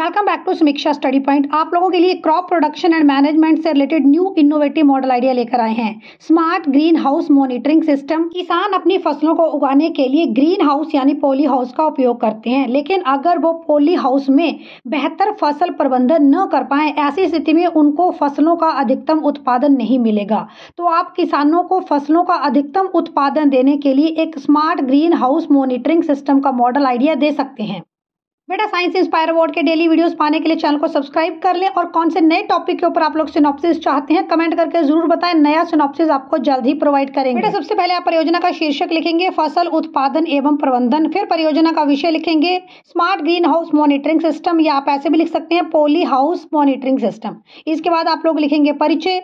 welcome back to Samiksha study point आप लोगों के लिए क्रॉप प्रोडक्शन एंड मैनेजमेंट से related new innovative model idea लेकर आए हैं smart greenhouse monitoring system किसान अपनी फसलों को उगाने के लिए ग्रीन हाउस यानी पोली हाउस का उपयोग करते हैं लेकिन अगर वो पोली हाउस में बेहतर फसल प्रबंधन न कर पाए ऐसी स्थिति में उनको फसलों का अधिकतम उत्पादन नहीं मिलेगा तो आप किसानों को फसलों का अधिकतम उत्पादन देने के लिए एक smart greenhouse monitoring system का मॉडल आइडिया दे सकते हैं बेटा साइंस इंस्पायर अवार्ड के डेली वीडियोस पाने के लिए चैनल को सब्सक्राइब कर लें और कौन से नए टॉपिक के ऊपर आप लोग सिनॉप्सिस चाहते हैं कमेंट करके जरूर बताएं नया सिनॉप्सिस आपको जल्द ही प्रोवाइड करेंगे बेटा सबसे पहले आप परियोजना का शीर्षक लिखेंगे फसल उत्पादन एवं प्रबंधन फिर परियोजना का विषय लिखेंगे smart greenhouse monitoring system या आप ऐसे भी लिख सकते हैं पोली हाउस मॉनिटरिंग सिस्टम इसके बाद आप लोग लिखेंगे परिचय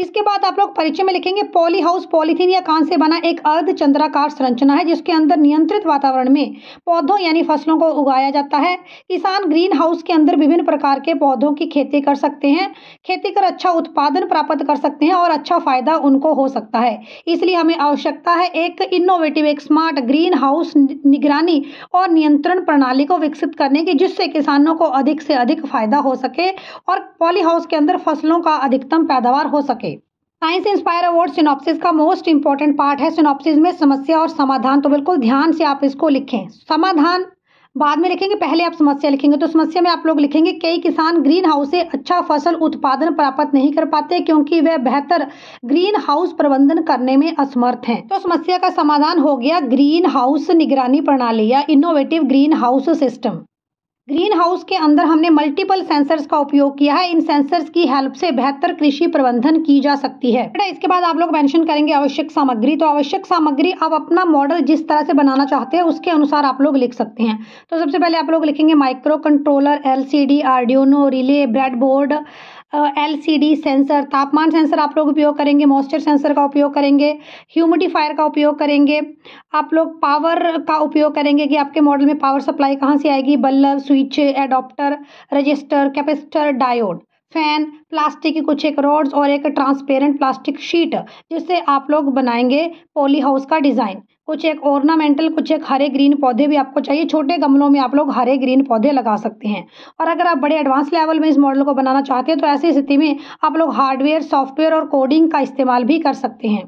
इसके बाद आप लोग परिचय में लिखेंगे पॉली हाउस पॉलीथीन या कांच से बना एक अर्ध चंद्राकार संरचना है जिसके अंदर नियंत्रित वातावरण में पौधों यानी फसलों को उगाया जाता है किसान ग्रीन हाउस के अंदर विभिन्न प्रकार के पौधों की खेती कर सकते हैं खेती कर अच्छा उत्पादन प्राप्त कर सकते हैं और अच्छा फायदा उनको हो सकता है इसलिए हमें आवश्यकता है एक इनोवेटिव एक स्मार्ट ग्रीन हाउस निगरानी और नियंत्रण प्रणाली को विकसित करने की जिससे किसानों को अधिक से अधिक फायदा हो सके और पॉली हाउस के अंदर फसलों का अधिकतम पैदावार हो सके साइंस इंस्पायर अवार्ड सिनॉप्सिस का मोस्ट इंपॉर्टेंट पार्ट है सिनॉप्सिस में समस्या और समाधान तो बिल्कुल ध्यान से आप इसको लिखें समाधान बाद में लिखेंगे पहले आप समस्या लिखेंगे तो समस्या में आप लोग लिखेंगे कई किसान ग्रीन हाउस से अच्छा फसल उत्पादन प्राप्त नहीं कर पाते क्योंकि वे बेहतर ग्रीन हाउस प्रबंधन करने में असमर्थ हैं तो समस्या का समाधान हो गया ग्रीन हाउस निगरानी प्रणाली या innovative greenhouse system greenhouse के अंदर हमने मल्टीपल सेंसर्स का उपयोग किया है इन सेंसर्स की हेल्प से बेहतर कृषि प्रबंधन की जा सकती है बेटा इसके बाद आप लोग मेंशन करेंगे आवश्यक सामग्री तो आवश्यक सामग्री आप अपना मॉडल जिस तरह से बनाना चाहते हैं उसके अनुसार आप लोग लिख सकते हैं तो सबसे पहले आप लोग लिखेंगे microcontroller L C relay breadboard LCD sensor तापमान सेंसर आप लोग उपयोग करेंगे मॉइस्चर सेंसर का उपयोग करेंगे ह्यूमिडिफायर का उपयोग करेंगे आप लोग पावर का उपयोग करेंगे कि आपके मॉडल में पावर सप्लाई कहाँ से आएगी bulb switch adaptor resistor capacitor diode fan plastic की कुछ एक रोड्स और एक ट्रांसपेरेंट प्लास्टिक शीट जिससे आप लोग बनाएंगे पोली हाउस का डिज़ाइन कुछ एक ऑर्नामेंटल कुछ एक हरे ग्रीन पौधे भी आपको चाहिए छोटे गमलों में आप लोग हरे ग्रीन पौधे लगा सकते हैं और अगर आप बड़े एडवांस लेवल में इस मॉडल को बनाना चाहते हैं तो ऐसी स्थिति में आप लोग हार्डवेयर सॉफ्टवेयर और कोडिंग का इस्तेमाल भी कर सकते हैं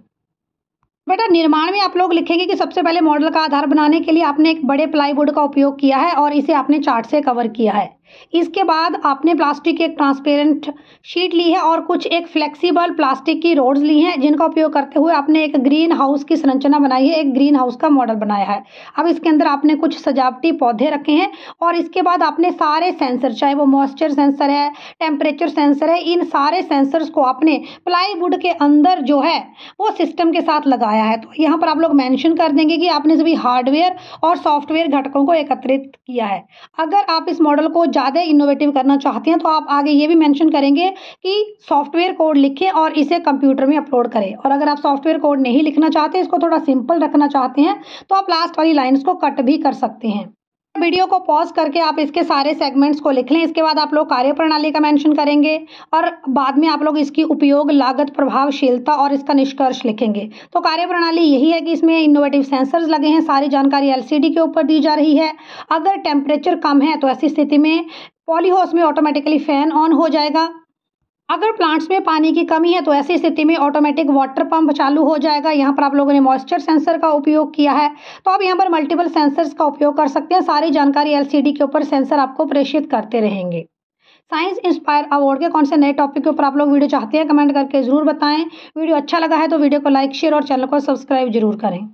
बेटा निर्माण में आप लोग लिखेंगे कि सबसे पहले मॉडल का आधार बनाने के लिए आपने एक बड़े प्लाईवुड का उपयोग किया है और इसे आपने चार्ट से कवर किया है इसके बाद आपने प्लास्टिक की एक ट्रांसपेरेंट शीट ली है और कुछ एक फ्लेक्सिबल प्लास्टिक की रोड्स ली हैं जिनका उपयोग करते हुए आपने एक ग्रीन हाउस की संरचना बनाई है एक ग्रीन हाउस का मॉडल बनाया है अब इसके अंदर आपने कुछ सजावटी पौधे रखे हैं और इसके बाद आपने सारे सेंसर चाहे वो मॉइस्चर सेंसर है टेम्परेचर सेंसर है इन सारे सेंसर्स को आपने प्लाईवुड के अंदर जो है वो सिस्टम के साथ लगाया है तो यहाँ पर आप लोग मैंशन कर देंगे कि आपने सभी हार्डवेयर और सॉफ्टवेयर घटकों को एकत्रित किया है अगर आप इस मॉडल को ज़्यादा इनोवेटिव करना चाहते हैं तो आप आगे ये भी मैंशन करेंगे कि सॉफ्टवेयर कोड लिखें और इसे कंप्यूटर में अपलोड करें और अगर आप सॉफ्टवेयर कोड नहीं लिखना चाहते इसको थोड़ा सिंपल रखना चाहते हैं तो आप लास्ट वाली लाइन्स को कट भी कर सकते हैं वीडियो को पॉज करके आप इसके सारे सेगमेंट्स को लिख लें इसके बाद आप लोग कार्यप्रणाली का मेंशन करेंगे और बाद में आप लोग इसकी उपयोग लागत प्रभावशीलता और इसका निष्कर्ष लिखेंगे तो कार्यप्रणाली यही है कि इसमें इनोवेटिव सेंसर्स लगे हैं सारी जानकारी एलसीडी के ऊपर दी जा रही है अगर टेम्परेचर कम है तो ऐसी स्थिति में पॉलीहाउस में ऑटोमेटिकली फैन ऑन हो जाएगा अगर प्लांट्स में पानी की कमी है तो ऐसी स्थिति में ऑटोमेटिक वाटर पंप चालू हो जाएगा यहाँ पर आप लोगों ने मॉइस्चर सेंसर का उपयोग किया है तो आप यहाँ पर मल्टीपल सेंसर्स का उपयोग कर सकते हैं सारी जानकारी एलसीडी के ऊपर सेंसर आपको प्रेषित करते रहेंगे साइंस इंस्पायर अवार्ड के कौन से नए टॉपिक के ऊपर आप लोग वीडियो चाहते हैं कमेंट करके ज़रूर बताएं वीडियो अच्छा लगा है तो वीडियो को लाइक शेयर और चैनल को सब्सक्राइब जरूर करें